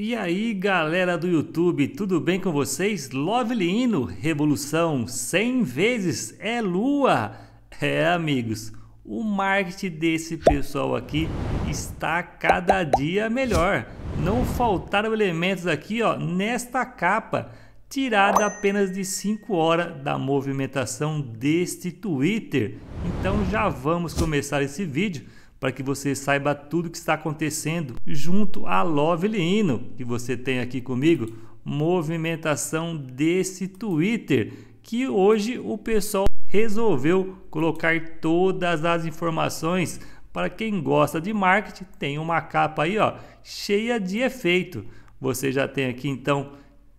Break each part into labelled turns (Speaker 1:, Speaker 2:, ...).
Speaker 1: E aí, galera do YouTube, tudo bem com vocês? Lovely Hino, revolução 100 vezes é lua. É, amigos, o marketing desse pessoal aqui está cada dia melhor. Não faltaram elementos aqui, ó, nesta capa, tirada apenas de 5 horas da movimentação deste Twitter. Então já vamos começar esse vídeo para que você saiba tudo o que está acontecendo junto a Lovelino, que você tem aqui comigo, movimentação desse Twitter, que hoje o pessoal resolveu colocar todas as informações para quem gosta de marketing, tem uma capa aí, ó, cheia de efeito. Você já tem aqui então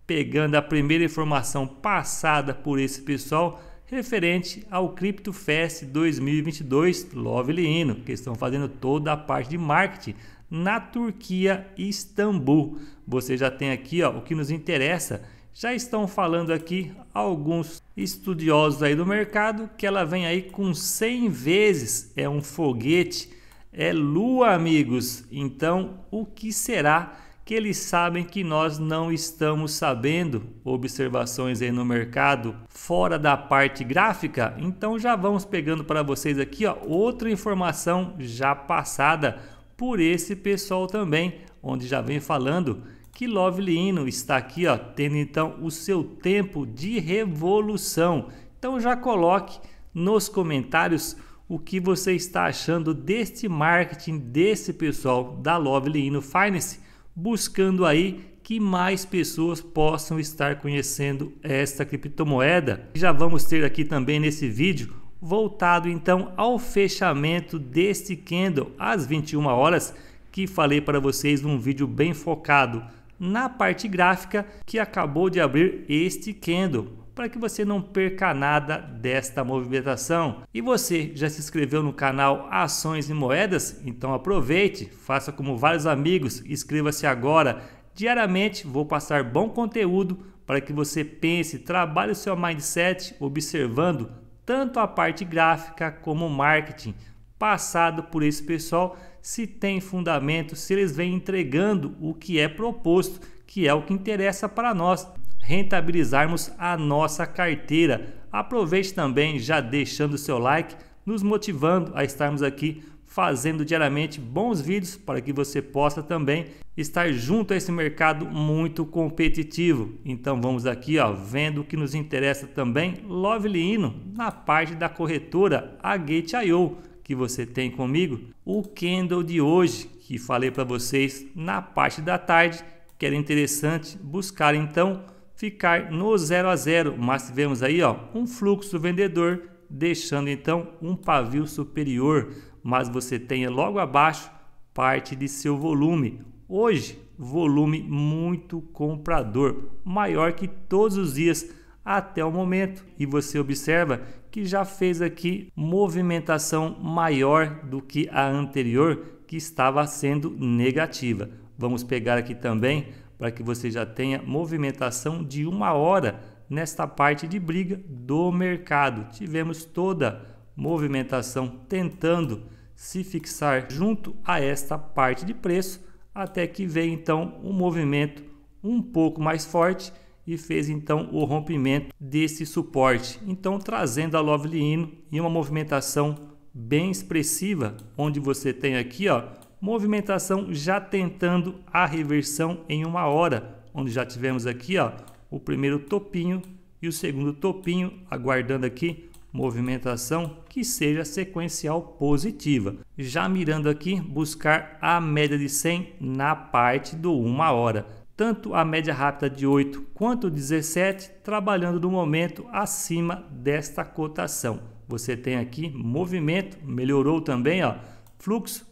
Speaker 1: pegando a primeira informação passada por esse pessoal referente ao CryptoFest 2022 Lovely Hino, que estão fazendo toda a parte de marketing na Turquia e Istambul. Você já tem aqui ó, o que nos interessa. Já estão falando aqui alguns estudiosos aí do mercado que ela vem aí com 100 vezes, é um foguete, é lua, amigos. Então, o que será que eles sabem que nós não estamos sabendo. Observações aí no mercado fora da parte gráfica. Então já vamos pegando para vocês aqui ó, outra informação já passada por esse pessoal também, onde já vem falando que Lovely Hino está aqui ó, tendo então o seu tempo de revolução. Então já coloque nos comentários o que você está achando deste marketing desse pessoal da Lovely Hino Finance buscando aí que mais pessoas possam estar conhecendo esta criptomoeda. Já vamos ter aqui também nesse vídeo voltado então ao fechamento deste candle às 21 horas que falei para vocês num vídeo bem focado na parte gráfica que acabou de abrir este candle para que você não perca nada desta movimentação. E você já se inscreveu no canal Ações e Moedas? Então aproveite, faça como vários amigos, inscreva-se agora. Diariamente vou passar bom conteúdo para que você pense, trabalhe o seu mindset observando tanto a parte gráfica como o marketing. Passado por esse pessoal, se tem fundamento, se eles vêm entregando o que é proposto, que é o que interessa para nós rentabilizarmos a nossa carteira. Aproveite também já deixando o seu like, nos motivando a estarmos aqui fazendo diariamente bons vídeos para que você possa também estar junto a esse mercado muito competitivo. Então vamos aqui, ó, vendo o que nos interessa também, Lovely Hino, na parte da corretora a Gate.io que você tem comigo, o candle de hoje que falei para vocês na parte da tarde, que era interessante buscar então ficar no zero a zero, mas tivemos aí ó, um fluxo do vendedor deixando então um pavio superior, mas você tem logo abaixo parte de seu volume. Hoje, volume muito comprador, maior que todos os dias até o momento. E você observa que já fez aqui movimentação maior do que a anterior, que estava sendo negativa. Vamos pegar aqui também para que você já tenha movimentação de uma hora nesta parte de briga do mercado. Tivemos toda movimentação tentando se fixar junto a esta parte de preço, até que veio então um movimento um pouco mais forte e fez então o rompimento desse suporte. Então trazendo a Lovely Hino em uma movimentação bem expressiva, onde você tem aqui ó, movimentação já tentando a reversão em uma hora, onde já tivemos aqui ó, o primeiro topinho e o segundo topinho, aguardando aqui movimentação que seja sequencial positiva. Já mirando aqui, buscar a média de 100 na parte do 1 hora. Tanto a média rápida de 8 quanto 17, trabalhando no momento acima desta cotação. Você tem aqui movimento, melhorou também, ó, fluxo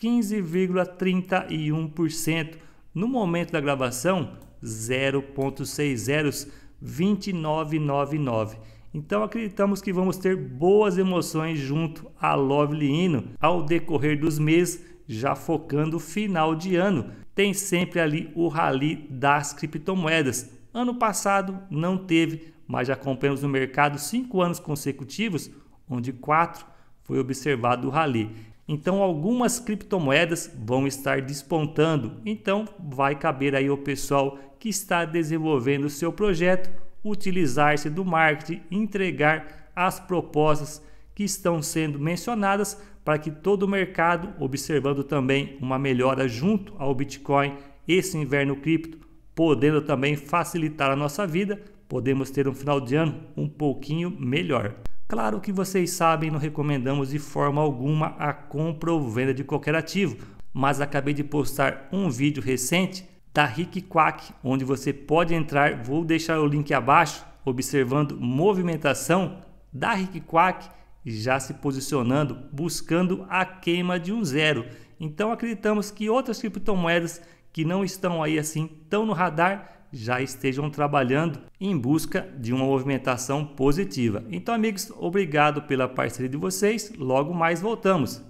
Speaker 1: 15,31%. No momento da gravação, 0.602999. 29,99. Então acreditamos que vamos ter boas emoções junto a Lovely Hino ao decorrer dos meses, já focando final de ano. Tem sempre ali o rally das criptomoedas. Ano passado não teve, mas já acompanhamos no mercado cinco anos consecutivos, onde quatro foi observado o rally. Então algumas criptomoedas vão estar despontando. Então vai caber aí ao pessoal que está desenvolvendo o seu projeto utilizar-se do marketing, entregar as propostas que estão sendo mencionadas para que todo o mercado, observando também uma melhora junto ao Bitcoin esse inverno cripto, podendo também facilitar a nossa vida, podemos ter um final de ano um pouquinho melhor. Claro que vocês sabem, não recomendamos de forma alguma a compra ou venda de qualquer ativo, mas acabei de postar um vídeo recente da Rick Quack, onde você pode entrar, vou deixar o link abaixo, observando movimentação da Rick Quack já se posicionando, buscando a queima de um zero. Então acreditamos que outras criptomoedas que não estão aí assim tão no radar já estejam trabalhando em busca de uma movimentação positiva. Então, amigos, obrigado pela parceria de vocês. Logo mais voltamos.